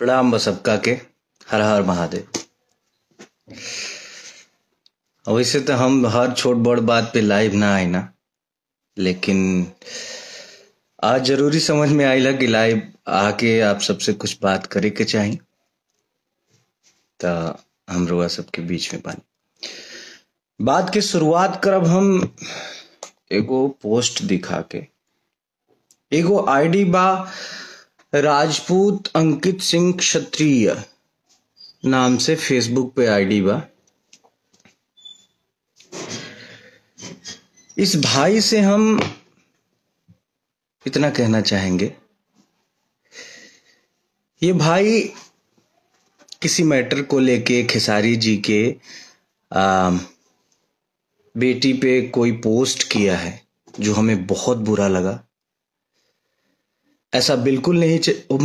प्रणाम व सबका के हर हर महादेव वैसे तो हम हर छोट बड़ बात पे लाइव ना आए ना लेकिन आज जरूरी समझ में आइला कि लाइव आके आप सबसे कुछ बात करे के चाही तो हम रोआ सबके बीच में पानी बात की शुरुआत करब हम एगो पोस्ट दिखा के एगो आईडी बा राजपूत अंकित सिंह क्षत्रिय नाम से फेसबुक पे आईडी बा इस भाई से हम इतना कहना चाहेंगे ये भाई किसी मैटर को लेके खेसारी जी के आ, बेटी पे कोई पोस्ट किया है जो हमें बहुत बुरा लगा ऐसा बिल्कुल नहीं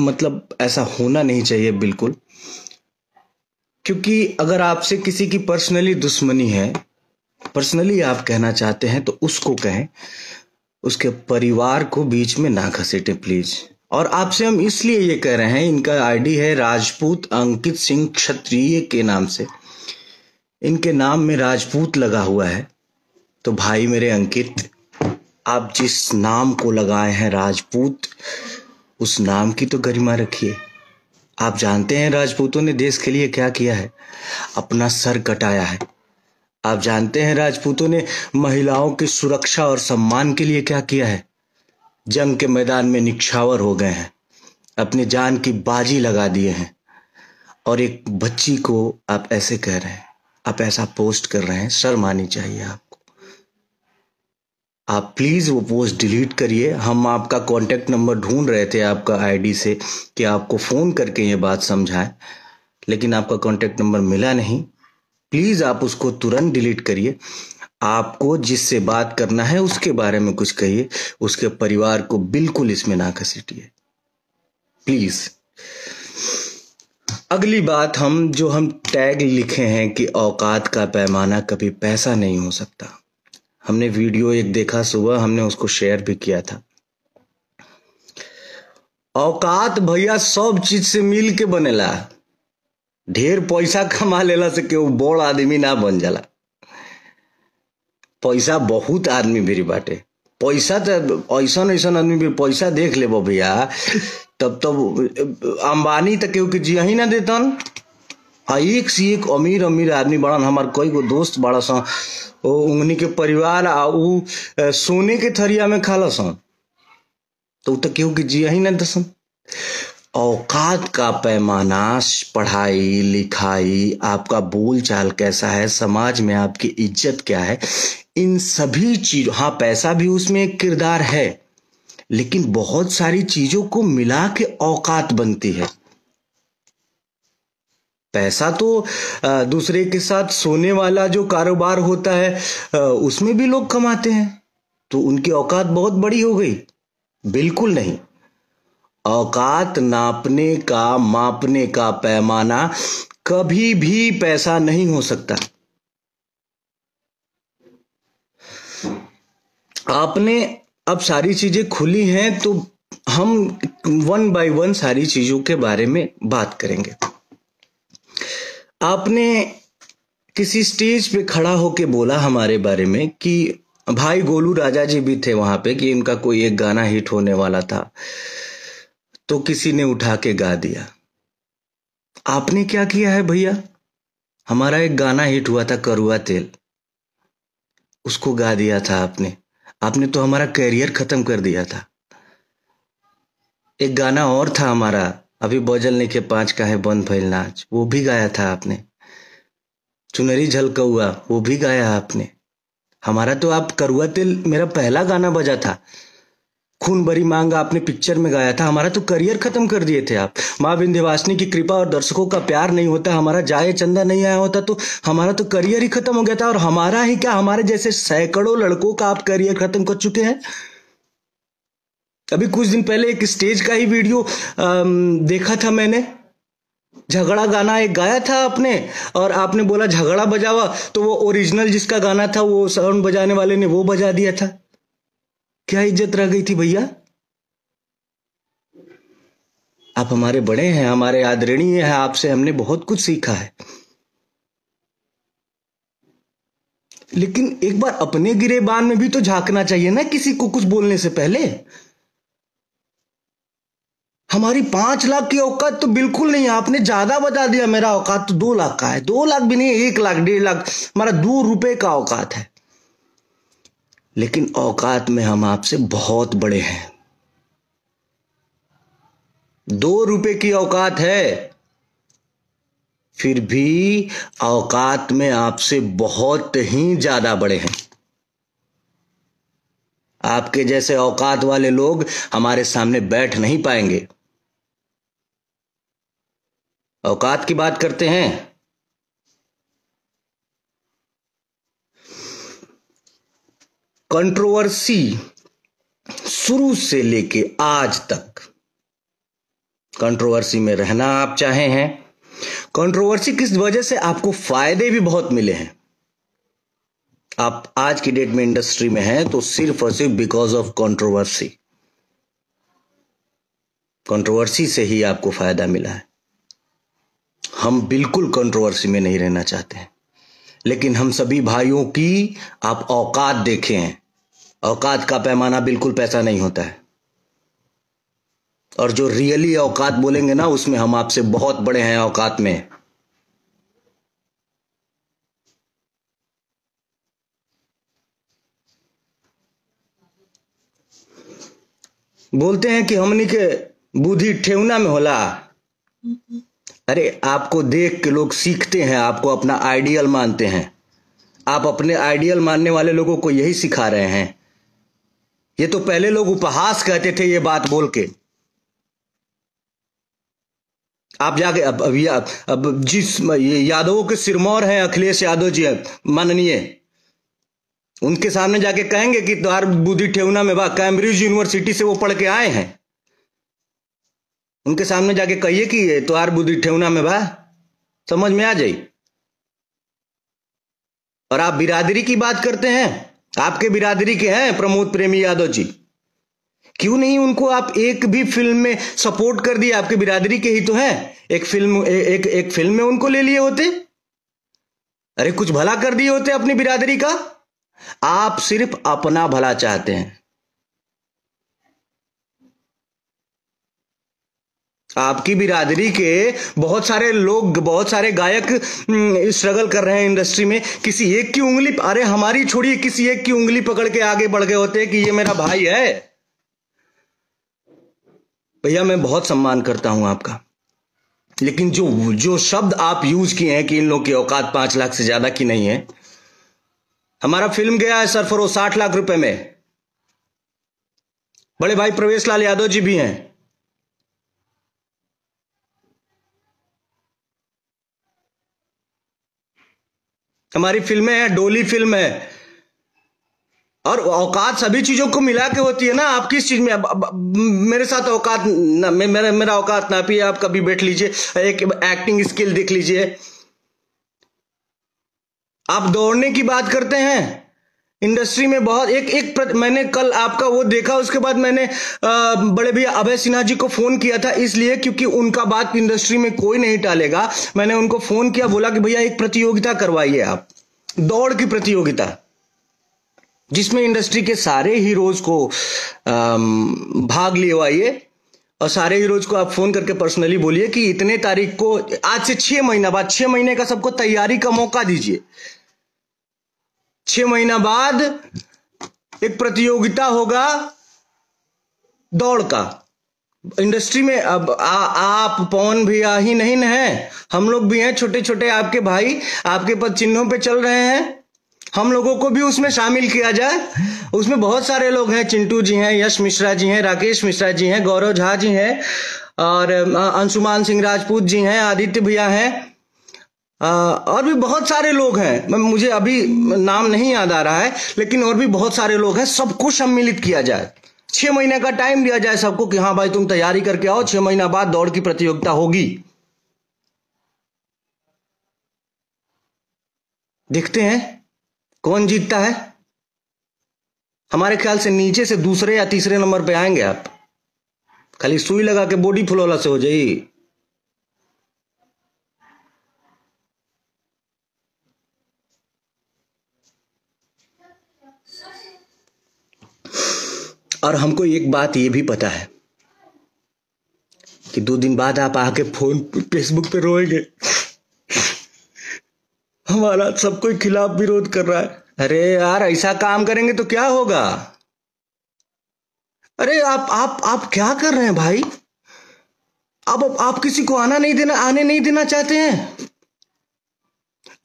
मतलब ऐसा होना नहीं चाहिए बिल्कुल क्योंकि अगर आपसे किसी की पर्सनली दुश्मनी है पर्सनली आप कहना चाहते हैं तो उसको कहें उसके परिवार को बीच में ना घसीटे प्लीज और आपसे हम इसलिए ये कह रहे हैं इनका आईडी है राजपूत अंकित सिंह क्षत्रिय के नाम से इनके नाम में राजपूत लगा हुआ है तो भाई मेरे अंकित आप जिस नाम को लगाए हैं राजपूत उस नाम की तो गरिमा रखिए आप जानते हैं राजपूतों ने देश के लिए क्या किया है अपना सर कटाया है आप जानते हैं राजपूतों ने महिलाओं की सुरक्षा और सम्मान के लिए क्या किया है जंग के मैदान में निक्षावर हो गए हैं अपनी जान की बाजी लगा दिए हैं और एक बच्ची को आप ऐसे कह रहे हैं आप ऐसा पोस्ट कर रहे हैं शर्म आनी चाहिए आप आप प्लीज़ वो पोस्ट डिलीट करिए हम आपका कांटेक्ट नंबर ढूंढ रहे थे आपका आईडी से कि आपको फ़ोन करके ये बात समझाएं लेकिन आपका कांटेक्ट नंबर मिला नहीं प्लीज़ आप उसको तुरंत डिलीट करिए आपको जिससे बात करना है उसके बारे में कुछ कहिए उसके परिवार को बिल्कुल इसमें ना घसीटिए प्लीज़ अगली बात हम जो हम टैग लिखे हैं कि औकात का पैमाना कभी पैसा नहीं हो सकता हमने वीडियो एक देखा सुबह हमने उसको शेयर भी किया था औकात भैया सब चीज से मिल के बनेला ढेर पैसा कमा लेला से केहू बड़ आदमी ना बन जाला पैसा बहुत आदमी भी बाटे पैसा तो ऐसा ऐसा आदमी भी पैसा देख ले भैया तब तब अंबानी तो केहू के जिया ही ना देतन आ हाँ, एक से एक अमीर अमीर आदमी बड़न हमार कई गो दोस्त बड़ा सन ओ उंगनी के परिवार आ उ सोने के थरिया में खाला सन तो उ तो के जिया ही नहीं दसन औकात का पैमाना पढ़ाई लिखाई आपका बोल चाल कैसा है समाज में आपकी इज्जत क्या है इन सभी चीज हाँ पैसा भी उसमें एक किरदार है लेकिन बहुत सारी चीजों को मिला के औकात बनती है पैसा तो दूसरे के साथ सोने वाला जो कारोबार होता है उसमें भी लोग कमाते हैं तो उनकी औकात बहुत बड़ी हो गई बिल्कुल नहीं औकात नापने का मापने का पैमाना कभी भी पैसा नहीं हो सकता आपने अब सारी चीजें खुली हैं तो हम वन बाय वन सारी चीजों के बारे में बात करेंगे आपने किसी स्टेज पे खड़ा होके बोला हमारे बारे में कि भाई गोलू राजा जी भी थे वहां पे कि इनका कोई एक गाना हिट होने वाला था तो किसी ने उठा के गा दिया आपने क्या किया है भैया हमारा एक गाना हिट हुआ था करुआ तेल उसको गा दिया था आपने आपने तो हमारा करियर खत्म कर दिया था एक गाना और था हमारा अभी बजल नहीं के पांच का है बंद भैल नाच वो भी गाया था आपने चुनरी झलकौआ वो भी गाया आपने हमारा तो आप करुआ तिल मेरा पहला गाना बजा था खून बरी मांग आपने पिक्चर में गाया था हमारा तो करियर खत्म कर दिए थे आप माँ विंध्यवासिनी की कृपा और दर्शकों का प्यार नहीं होता हमारा जाए चंदा नहीं आया होता तो हमारा तो करियर ही खत्म हो गया था और हमारा ही क्या हमारे जैसे सैकड़ों लड़कों का आप करियर खत्म कर चुके हैं अभी कुछ दिन पहले एक स्टेज का ही वीडियो देखा था मैंने झगड़ा गाना एक गाया था आपने और आपने बोला झगड़ा बजावा तो वो ओरिजिनल जिसका गाना था वो साउंड बजाने वाले ने वो बजा दिया था क्या इज्जत रह गई थी भैया आप हमारे बड़े हैं हमारे आदरणीय हैं आपसे हमने बहुत कुछ सीखा है लेकिन एक बार अपने गिरेबान में भी तो झांकना चाहिए ना किसी को कुछ बोलने से पहले हमारी पांच लाख की औकात तो बिल्कुल नहीं है आपने ज्यादा बता दिया मेरा औकात तो दो लाख का है दो लाख भी नहीं एक लाख डेढ़ लाख हमारा दो रुपए का औकात है लेकिन औकात में हम आपसे बहुत बड़े हैं दो रुपए की औकात है फिर भी औकात में आपसे बहुत ही ज्यादा बड़े हैं आपके जैसे औकात वाले लोग हमारे सामने बैठ नहीं पाएंगे औकात की बात करते हैं कंट्रोवर्सी शुरू से लेके आज तक कंट्रोवर्सी में रहना आप चाहे हैं कंट्रोवर्सी किस वजह से आपको फायदे भी बहुत मिले हैं आप आज की डेट में इंडस्ट्री में हैं तो सिर्फ और सिर्फ बिकॉज ऑफ कंट्रोवर्सी कंट्रोवर्सी से ही आपको फायदा मिला है हम बिल्कुल कंट्रोवर्सी में नहीं रहना चाहते हैं लेकिन हम सभी भाइयों की आप औकात देखें औकात का पैमाना बिल्कुल पैसा नहीं होता है और जो रियली औकात बोलेंगे ना उसमें हम आपसे बहुत बड़े हैं औकात में बोलते हैं कि हमने के बुद्धि ठेवना में होला हम्म, हम्म। अरे आपको देख के लोग सीखते हैं आपको अपना आइडियल मानते हैं आप अपने आइडियल मानने वाले लोगों को यही सिखा रहे हैं ये तो पहले लोग उपहास कहते थे ये बात बोल के आप जाके अब अब, या, अब जिस यादवों के सिरमौर हैं अखिलेश यादव जी माननीय उनके सामने जाके कहेंगे कि द्वार तो बुद्धि ठेवना में बा कैम्ब्रिज यूनिवर्सिटी से वो पढ़ के आए हैं उनके सामने जाके कहिए कि तुहार बुद्धि ठेवना में बा समझ में आ जाए और आप बिरादरी की बात करते हैं आपके बिरादरी के हैं प्रमोद प्रेमी यादव जी क्यों नहीं उनको आप एक भी फिल्म में सपोर्ट कर दिए आपके बिरादरी के ही तो हैं एक फिल्म ए, एक एक फिल्म में उनको ले लिए होते अरे कुछ भला कर दिए होते अपनी बिरादरी का आप सिर्फ अपना भला चाहते हैं आपकी बिरादरी के बहुत सारे लोग बहुत सारे गायक स्ट्रगल हम्म, कर रहे हैं इंडस्ट्री में किसी एक की उंगली अरे हमारी छोड़िए किसी एक की उंगली पकड़ के आगे बढ़ गए होते कि ये मेरा भाई है भैया मैं बहुत सम्मान करता हूं आपका लेकिन जो जो शब्द आप यूज किए हैं कि इन लोगों की औकात पांच लाख से ज्यादा की नहीं है हमारा फिल्म गया है सरफरो साठ लाख रुपए में बड़े भाई प्रवेश लाल यादव जी भी हैं हमारी फिल्में हैं डोली फिल्म है और औकात सभी चीज़ों को मिला के होती है ना आप किस चीज़ में मेरे साथ औकात ना मेरा मेरा औकात ना भी आप कभी बैठ लीजिए एक एक्टिंग स्किल देख लीजिए आप दौड़ने की बात करते हैं इंडस्ट्री में बहुत एक एक मैंने कल आपका वो देखा उसके बाद मैंने आ, बड़े भैया अभय सिन्हा जी को फोन किया था इसलिए क्योंकि उनका बात इंडस्ट्री में कोई नहीं टालेगा मैंने उनको फोन किया बोला कि भैया एक प्रतियोगिता करवाइए आप दौड़ की प्रतियोगिता जिसमें इंडस्ट्री के सारे हीरोज को आ, भाग लेवाइए और सारे हीरोज को आप फोन करके पर्सनली बोलिए कि इतने तारीख को आज से छह महीना बाद छह महीने का सबको तैयारी का मौका दीजिए छह महीना बाद एक प्रतियोगिता होगा दौड़ का इंडस्ट्री में अब आ, आप पवन भैया ही नहीं है हम लोग भी हैं छोटे छोटे आपके भाई आपके पद चिन्हों पे चल रहे हैं हम लोगों को भी उसमें शामिल किया जाए उसमें बहुत सारे लोग हैं चिंटू जी हैं यश मिश्रा जी हैं राकेश मिश्रा जी हैं गौरव झा जी हैं और अंशुमान सिंह राजपूत जी हैं आदित्य भैया हैं और भी बहुत सारे लोग हैं मुझे अभी नाम नहीं याद आ रहा है लेकिन और भी बहुत सारे लोग हैं सबको सम्मिलित किया जाए छह महीने का टाइम दिया जाए सबको कि हाँ भाई तुम तैयारी करके आओ छह महीना बाद दौड़ की प्रतियोगिता होगी देखते हैं कौन जीतता है हमारे ख्याल से नीचे से दूसरे या तीसरे नंबर पे आएंगे आप खाली सुई लगा के बॉडी फ्लोला से हो जाइए और हमको एक बात ये भी पता है कि दो दिन बाद आप आके फोन फेसबुक पे रोएंगे हमारा सब कोई खिलाफ विरोध कर रहा है अरे यार ऐसा काम करेंगे तो क्या होगा अरे आप आप आप क्या कर रहे हैं भाई अब आप, आप किसी को आना नहीं देना आने नहीं देना चाहते हैं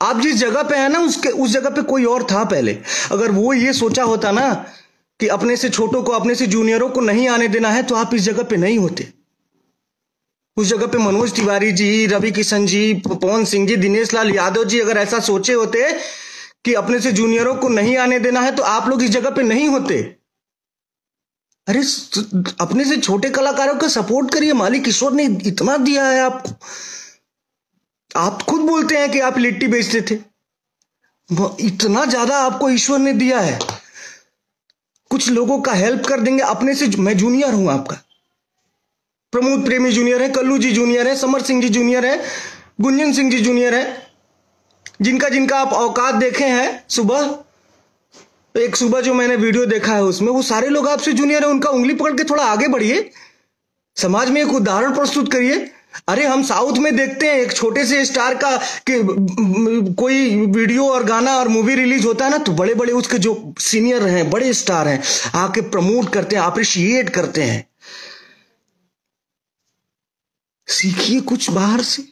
आप जिस जगह पे है ना उसके उस जगह पे कोई और था पहले अगर वो ये सोचा होता ना कि अपने से छोटों को अपने से जूनियरों को नहीं आने देना है तो आप इस जगह पे नहीं होते उस जगह पे मनोज तिवारी जी रवि किशन जी पवन सिंह जी दिनेश लाल यादव जी अगर ऐसा सोचे होते कि अपने से जूनियरों को नहीं आने देना है तो आप लोग इस जगह पे नहीं होते अरे अपने से छोटे कलाकारों का सपोर्ट करिए मालिक किशोर ने इतना दिया है आपको आप खुद बोलते हैं कि आप लिट्टी बेचते थे इतना ज्यादा आपको ईश्वर ने दिया है कुछ लोगों का हेल्प कर देंगे अपने से मैं जूनियर हूं आपका प्रमोद प्रेमी जूनियर है कल्लू जी जूनियर है समर सिंह जी जूनियर है गुंजन सिंह जी जूनियर है जिनका जिनका आप औकात देखे हैं सुबह एक सुबह जो मैंने वीडियो देखा है उसमें वो सारे लोग आपसे जूनियर है उनका उंगली पकड़ के थोड़ा आगे बढ़िए समाज में एक उदाहरण प्रस्तुत करिए अरे हम साउथ में देखते हैं एक छोटे से स्टार का कि कोई वीडियो और गाना और मूवी रिलीज होता है ना तो बड़े बड़े उसके जो सीनियर हैं बड़े स्टार हैं आके प्रमोट करते हैं अप्रिशिएट करते हैं सीखिए कुछ बाहर से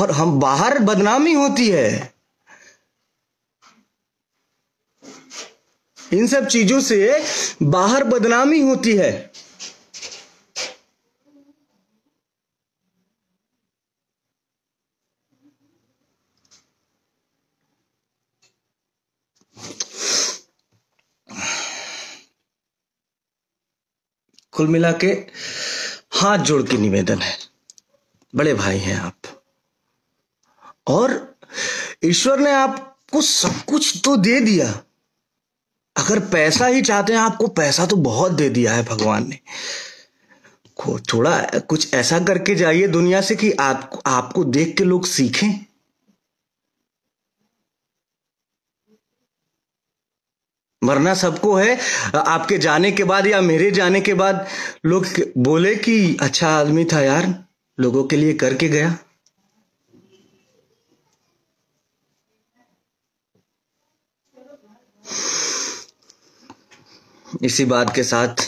और हम बाहर बदनामी होती है इन सब चीजों से बाहर बदनामी होती है कुल मिला के हाथ जोड़ के निवेदन है बड़े भाई हैं आप और ईश्वर ने आपको सब कुछ तो दे दिया अगर पैसा ही चाहते हैं आपको पैसा तो बहुत दे दिया है भगवान ने थोड़ा कुछ ऐसा करके जाइए दुनिया से कि आप, आपको देख के लोग सीखें मरना सबको है आपके जाने के बाद या मेरे जाने के बाद लोग बोले कि अच्छा आदमी था यार लोगों के लिए करके गया इसी बात के साथ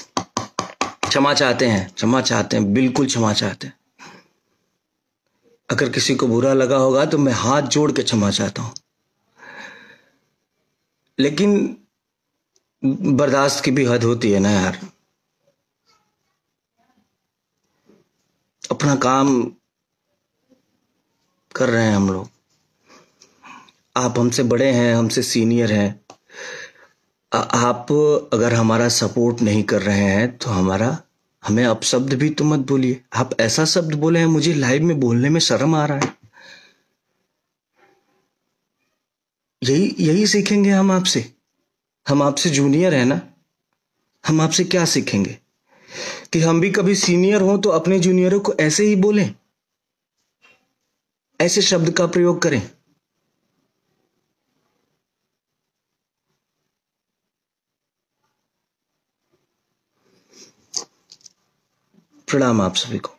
क्षमा चाहते हैं क्षमा चाहते हैं बिल्कुल क्षमा चाहते हैं अगर किसी को बुरा लगा होगा तो मैं हाथ जोड़ के क्षमा चाहता हूं लेकिन बर्दाश्त की भी हद होती है ना यार अपना काम कर रहे हैं हम लोग आप हमसे बड़े हैं हमसे सीनियर हैं आप अगर हमारा सपोर्ट नहीं कर रहे हैं तो हमारा हमें अपशब्द भी तो मत बोलिए आप ऐसा शब्द बोले हैं मुझे लाइव में बोलने में शर्म आ रहा है यही यही सीखेंगे हम आपसे हम आपसे जूनियर हैं ना हम आपसे क्या सीखेंगे कि हम भी कभी सीनियर हों तो अपने जूनियरों को ऐसे ही बोलें ऐसे शब्द का प्रयोग करें प्रणाम आप सभी को